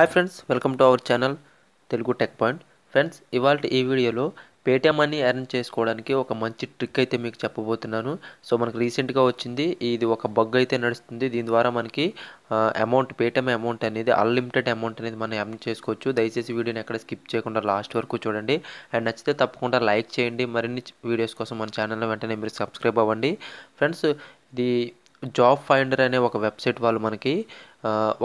hi friends welcome to our channel Telugu tech point friends ఇవాళ ఈ వీడియోలో పేటిఎం మనీ అరేంజ్ చేసుకోవడానికి ఒక మంచి ట్రిక్ అయితే మీకు చెప్పబోతున్నాను సో మనకు రీసెంట్గా వచ్చింది ఇది ఒక బగ్ అయితే నడుస్తుంది దీని ద్వారా మనకి అమౌంట్ పేటిఎం అమౌంట్ అనేది అన్లిమిటెడ్ అమౌంట్ అనేది మనం ఎర్న్ చేసుకోవచ్చు దయచేసి వీడియోని ఎక్కడ స్కిప్ చేయకుండా లాస్ట్ వరకు చూడండి అండ్ నచ్చితే తప్పకుండా లైక్ చేయండి మరిన్ని వీడియోస్ కోసం మన ఛానల్లో వెంటనే మీరు సబ్స్క్రైబ్ అవ్వండి ఫ్రెండ్స్ ఇది జాబ్ ఫైండర్ అనే ఒక వెబ్సైట్ వాళ్ళు మనకి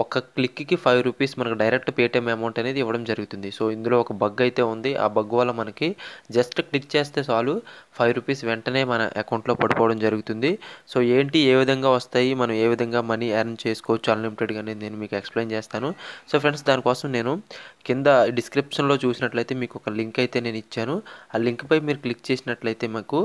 ఒక క్లిక్కి ఫైవ్ రూపీస్ మనకు డైరెక్ట్ పేటిఎం అమౌంట్ అనేది ఇవ్వడం జరుగుతుంది సో ఇందులో ఒక బగ్ అయితే ఉంది ఆ బగ్ వల్ల మనకి జస్ట్ క్లిక్ చేస్తే చాలు ఫైవ్ రూపీస్ వెంటనే మన అకౌంట్లో పడిపోవడం జరుగుతుంది సో ఏంటి ఏ విధంగా వస్తాయి మనం ఏ విధంగా మనీ ఎర్న్ చేసుకోవచ్చు అన్లిమిటెడ్గా అనేది నేను మీకు ఎక్స్ప్లెయిన్ చేస్తాను సో ఫ్రెండ్స్ దానికోసం నేను కింద డిస్క్రిప్షన్లో చూసినట్లయితే మీకు ఒక లింక్ అయితే నేను ఇచ్చాను ఆ లింక్పై మీరు క్లిక్ చేసినట్లయితే మాకు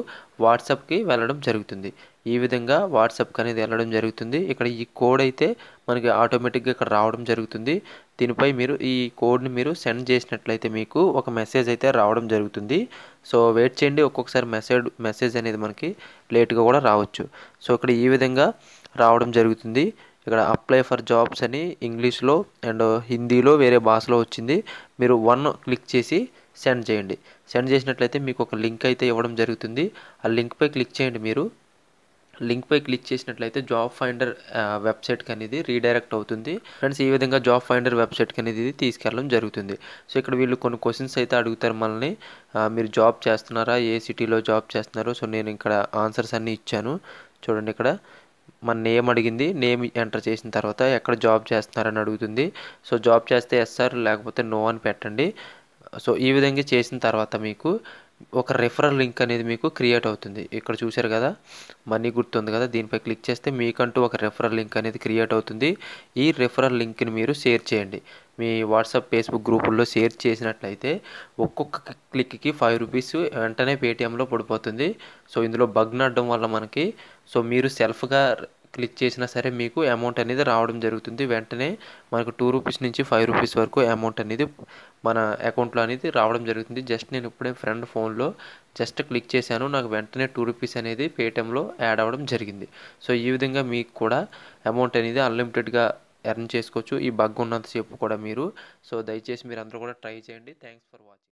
వాట్సాప్కి వెళ్ళడం జరుగుతుంది ఈ విధంగా వాట్సాప్కి అనేది వెళ్ళడం జరుగుతుంది ఇక్కడ ఈ కోడ్ అయితే మనకి ఆటోమేటిక్గా ఇక్కడ రావడం జరుగుతుంది దీనిపై మీరు ఈ కోడ్ని మీరు సెండ్ చేసినట్లయితే మీకు ఒక మెసేజ్ అయితే రావడం జరుగుతుంది సో వెయిట్ చేయండి ఒక్కొక్కసారి మెసేజ్ మెసేజ్ అనేది మనకి లేట్గా కూడా రావచ్చు సో ఇక్కడ ఈ విధంగా రావడం జరుగుతుంది ఇక్కడ అప్లై ఫర్ జాబ్స్ అని ఇంగ్లీష్లో అండ్ హిందీలో వేరే భాషలో వచ్చింది మీరు వన్ క్లిక్ చేసి సెండ్ చేయండి సెండ్ చేసినట్లయితే మీకు ఒక లింక్ అయితే ఇవ్వడం జరుగుతుంది ఆ లింక్పై క్లిక్ చేయండి మీరు లింక్ పై క్లిక్ చేసినట్లయితే జాబ్ ఫైండర్ వెబ్సైట్కి అనేది రీడైరెక్ట్ అవుతుంది ఫ్రెండ్స్ ఈ విధంగా జాబ్ ఫైండర్ వెబ్సైట్ అనేది తీసుకెళ్ళడం జరుగుతుంది సో ఇక్కడ వీళ్ళు కొన్ని క్వశ్చన్స్ అయితే అడుగుతారు మనల్ని మీరు జాబ్ చేస్తున్నారా ఏ సిటీలో జాబ్ చేస్తున్నారో సో నేను ఇక్కడ ఆన్సర్స్ అన్నీ ఇచ్చాను చూడండి ఇక్కడ మన నేమ్ అడిగింది నేమ్ ఎంటర్ చేసిన తర్వాత ఎక్కడ జాబ్ చేస్తున్నారని అడుగుతుంది సో జాబ్ చేస్తే ఎస్ సార్ లేకపోతే నో అని పెట్టండి సో ఈ విధంగా చేసిన తర్వాత మీకు ఒక రెఫరల్ లింక్ అనేది మీకు క్రియేట్ అవుతుంది ఇక్కడ చూశారు కదా మనీ గుర్తుంది కదా దీనిపై క్లిక్ చేస్తే మీకంటూ ఒక రెఫరల్ లింక్ అనేది క్రియేట్ అవుతుంది ఈ రెఫరల్ లింక్ని మీరు షేర్ చేయండి మీ వాట్సాప్ ఫేస్బుక్ గ్రూపుల్లో షేర్ చేసినట్లయితే ఒక్కొక్క క్లిక్కి ఫైవ్ రూపీస్ వెంటనే పేటిఎంలో పడిపోతుంది సో ఇందులో బగ్ నడడం వల్ల మనకి సో మీరు సెల్ఫ్గా క్లిక్ చేసినా సరే మీకు అమౌంట్ అనేది రావడం జరుగుతుంది వెంటనే మనకు టూ రూపీస్ నుంచి ఫైవ్ రూపీస్ వరకు అమౌంట్ అనేది మన అకౌంట్లో అనేది రావడం జరుగుతుంది జస్ట్ నేను ఇప్పుడే ఫ్రెండ్ ఫోన్లో జస్ట్ క్లిక్ చేశాను నాకు వెంటనే టూ రూపీస్ అనేది పేటిఎంలో యాడ్ అవ్వడం జరిగింది సో ఈ విధంగా మీకు కూడా అమౌంట్ అనేది అన్లిమిటెడ్గా ఎర్న్ చేసుకోవచ్చు ఈ బగ్ ఉన్నంతసేపు కూడా మీరు సో దయచేసి మీరు అందరూ కూడా ట్రై చేయండి థ్యాంక్స్ ఫర్ వాచింగ్